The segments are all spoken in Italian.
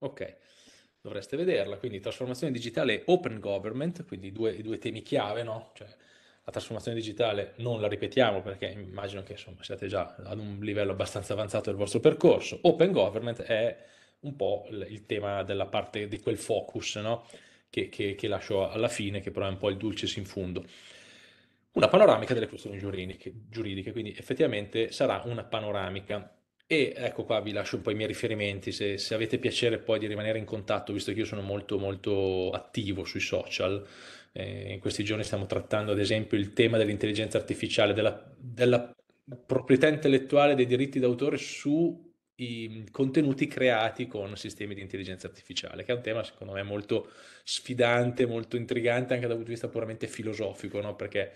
Ok, dovreste vederla, quindi trasformazione digitale e open government, quindi due, due temi chiave, no? Cioè, la trasformazione digitale non la ripetiamo perché immagino che insomma, siate già ad un livello abbastanza avanzato del vostro percorso. Open government è un po' il tema della parte di quel focus, no? Che, che, che lascio alla fine, che però è un po' il dulcis in fundo una panoramica delle questioni giuridiche, giuridiche, quindi effettivamente sarà una panoramica. E ecco qua vi lascio un po' i miei riferimenti, se, se avete piacere poi di rimanere in contatto, visto che io sono molto molto attivo sui social, eh, in questi giorni stiamo trattando ad esempio il tema dell'intelligenza artificiale, della, della proprietà intellettuale dei diritti d'autore sui contenuti creati con sistemi di intelligenza artificiale, che è un tema secondo me molto sfidante, molto intrigante anche dal punto di vista puramente filosofico, no? perché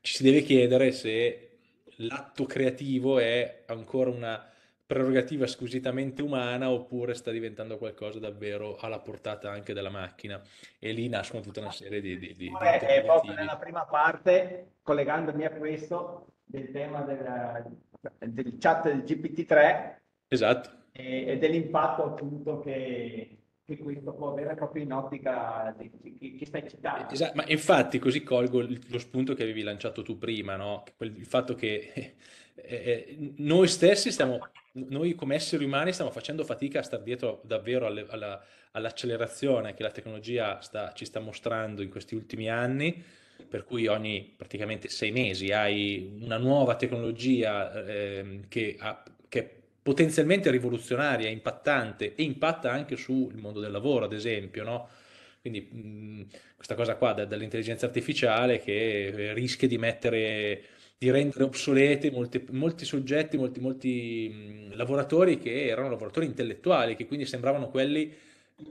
ci si deve chiedere se l'atto creativo è ancora una prerogativa squisitamente umana oppure sta diventando qualcosa davvero alla portata anche della macchina e lì nascono tutta una serie di... di, di Beh, è proprio nella prima parte, collegandomi a questo, del tema della, del chat del GPT-3 esatto. e, e dell'impatto appunto che, questo può avere proprio in ottica chi stai citando. Esatto, ma infatti così colgo lo spunto che avevi lanciato tu prima, no? il fatto che eh, eh, noi stessi stiamo noi come esseri umani stiamo facendo fatica a stare dietro davvero alle, alla, all'accelerazione che la tecnologia sta, ci sta mostrando in questi ultimi anni, per cui ogni praticamente sei mesi hai una nuova tecnologia eh, che, ha, che, è potenzialmente rivoluzionaria, impattante e impatta anche sul mondo del lavoro, ad esempio, no? Quindi mh, mm, questa cosa qua da, dall'intelligenza artificiale che eh, rischia di mettere di rendere obsolete molti, molti soggetti, molti, molti mh, mm, lavoratori che erano lavoratori intellettuali, che quindi sembravano quelli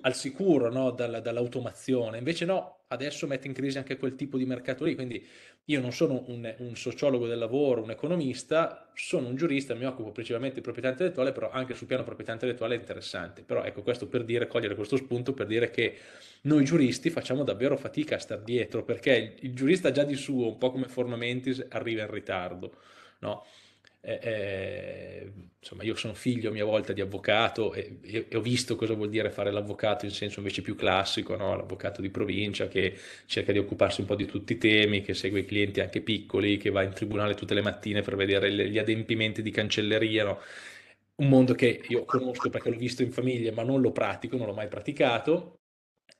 al sicuro no? Dalla, dall'automazione. Invece no, adesso mette in crisi anche quel tipo di mercato lì. Quindi io non sono un, un sociologo del lavoro, un economista, sono un giurista, mi occupo principalmente di proprietà intellettuale, però anche sul piano proprietà intellettuale è interessante. Però ecco questo per dire, cogliere questo spunto per dire che noi giuristi facciamo davvero fatica a star dietro, perché il, il giurista già di suo, un po' come Formamentis, arriva in ritardo. No? eh, eh, insomma, io sono figlio a mia volta di avvocato e, e, e, ho visto cosa vuol dire fare l'avvocato in senso invece più classico, no? l'avvocato di provincia che cerca di occuparsi un po' di tutti i temi, che segue i clienti anche piccoli, che va in tribunale tutte le mattine per vedere le, gli adempimenti di cancelleria. No? Un mondo che io conosco perché l'ho visto in famiglia, ma non lo pratico, non l'ho mai praticato.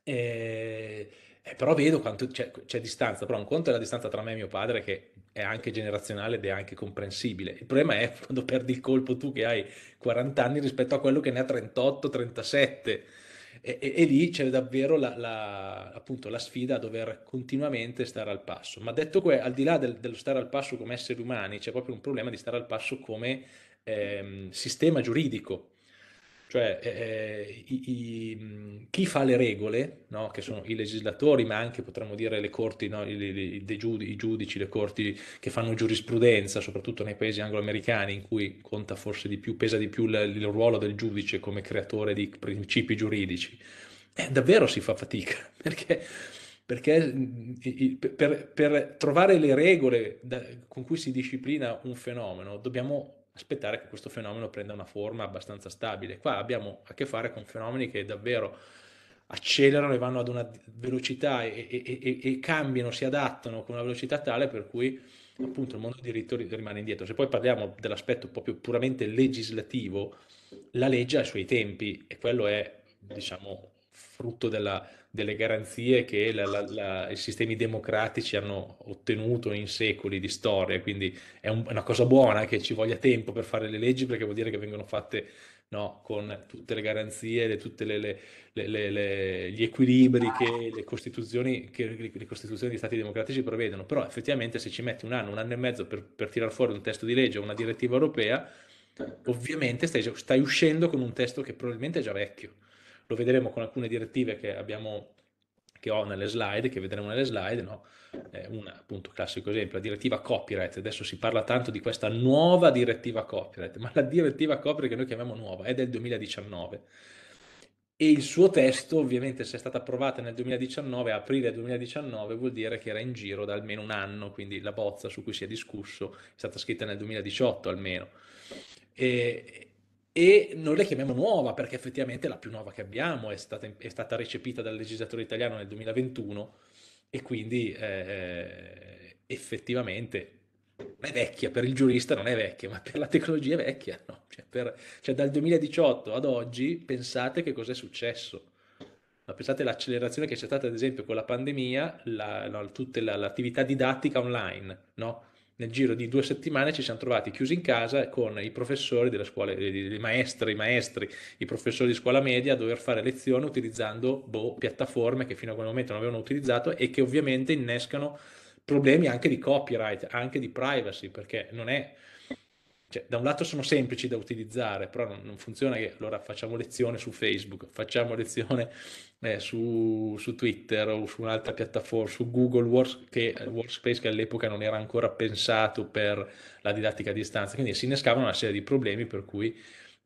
Eh, eh, però vedo quanto c'è, cioè, c'è, distanza, però un conto è la distanza tra me e mio padre che è anche generazionale ed è anche comprensibile. Il problema è quando perdi il colpo tu che hai 40 anni rispetto a quello che ne ha 38, 37. E, e, e lì c'è davvero la, la, appunto, la, sfida a dover continuamente stare al passo. Ma detto questo, al di là del, dello stare al passo come esseri umani, c'è proprio un problema di stare al passo come ehm, sistema giuridico, cioè, eh, eh, i, i, chi fa le regole, no? che sono i legislatori, ma anche potremmo dire le corti, no? I, i, i giudici, le corti che fanno giurisprudenza, soprattutto nei paesi angloamericani, in cui conta forse di più, pesa di più l- il ruolo del giudice come creatore di principi giuridici. Eh, davvero si fa fatica, perché perché per, per, trovare le regole da, con cui si disciplina un fenomeno dobbiamo aspettare che questo fenomeno prenda una forma abbastanza stabile. Qua abbiamo a che fare con fenomeni che davvero accelerano e vanno ad una velocità e, e, e, e cambiano, si adattano con una velocità tale per cui appunto il mondo del diritto rimane indietro. Se poi parliamo dell'aspetto proprio puramente legislativo, la legge ha i suoi tempi e quello è diciamo frutto della, delle garanzie che la, la, la, i sistemi democratici hanno ottenuto in secoli di storia, quindi è, un, è, una cosa buona che ci voglia tempo per fare le leggi perché vuol dire che vengono fatte no, con tutte le garanzie, tutti gli equilibri che, le costituzioni, che le costituzioni degli stati democratici prevedono, però effettivamente se ci metti un anno, un anno e mezzo per, per tirare fuori un testo di legge o una direttiva europea, ovviamente stai, stai uscendo con un testo che probabilmente è già vecchio lo vedremo con alcune direttive che abbiamo che ho nelle slide, che vedremo nelle slide, no? eh, un appunto classico esempio, la direttiva copyright, adesso si parla tanto di questa nuova direttiva copyright, ma la direttiva copyright che noi chiamiamo nuova è del 2019 e il suo testo ovviamente se è stata approvata nel 2019, aprile 2019 vuol dire che era in giro da almeno un anno, quindi la bozza su cui si è discusso è stata scritta nel 2018 almeno. E, e noi la chiamiamo nuova perché effettivamente è la più nuova che abbiamo, è stata, è stata recepita dal legislatore italiano nel 2021 e quindi eh, eh effettivamente è vecchia, per il giurista non è vecchia, ma per la tecnologia è vecchia. No? Cioè, per, cioè dal 2018 ad oggi pensate che cos'è successo. Ma pensate all'accelerazione che c'è stata ad esempio con la pandemia, la, no, tutta la, l'attività didattica online, no? nel giro di due settimane ci siamo trovati chiusi in casa con i professori della scuola, i maestri, i maestri, i professori di scuola media a dover fare lezione utilizzando boh, piattaforme che fino a quel momento non avevano utilizzato e che ovviamente innescano problemi anche di copyright, anche di privacy, perché non è cioè, da un lato sono semplici da utilizzare, però non, non, funziona che allora facciamo lezione su Facebook, facciamo lezione eh, su, su, Twitter o su un'altra piattaforma, su Google Wars, che, eh, Workspace che all'epoca non era ancora pensato per la didattica a distanza. Quindi si innescavano una serie di problemi per cui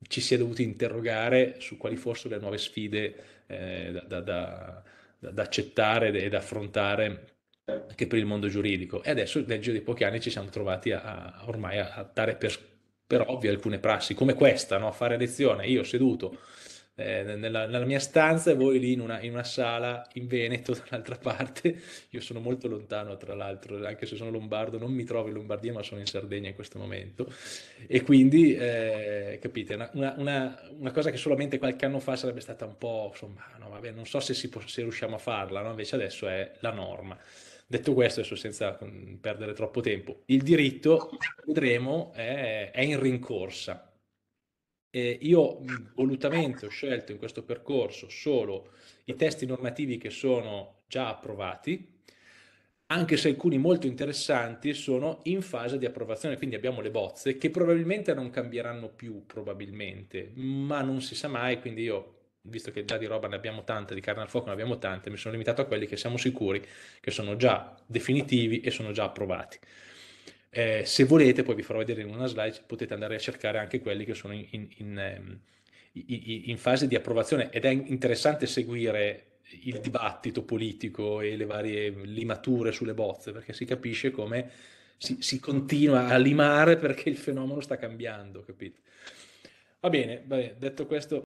ci si è dovuti interrogare su quali fossero le nuove sfide eh, da, da, da, da accettare e da affrontare anche per il mondo giuridico e adesso nel giro di pochi anni ci siamo trovati a, a, ormai a, a dare per per ovvie alcune prassi, come questa, no? fare lezione, io seduto eh, nella, nella, mia stanza e voi lì in una, in una sala in Veneto dall'altra parte, io sono molto lontano tra l'altro, anche se sono lombardo, non mi trovo in Lombardia ma sono in Sardegna in questo momento e quindi eh, capite, una, una, una, cosa che solamente qualche anno fa sarebbe stata un po', insomma, no, vabbè, non so se, può, se riusciamo a farla, no? invece adesso è la norma. Detto questo, adesso senza mm, perdere troppo tempo, il diritto, vedremo, è, è in rincorsa. Eh, io mm, volutamente ho scelto in questo percorso solo i testi normativi che sono già approvati, anche se alcuni molto interessanti sono in fase di approvazione, quindi abbiamo le bozze che probabilmente non cambieranno più, probabilmente, ma non si sa mai, quindi io visto che già di roba ne abbiamo tante, di carne al fuoco ne abbiamo tante, mi sono limitato a quelli che siamo sicuri che sono già definitivi e sono già approvati. Eh, se volete, poi vi farò vedere in una slide, potete andare a cercare anche quelli che sono in, in, ehm, in, in fase di approvazione ed è interessante seguire il dibattito politico e le varie limature sulle bozze, perché si capisce come si, si continua a limare perché il fenomeno sta cambiando, capito? Va bene, va bene detto questo...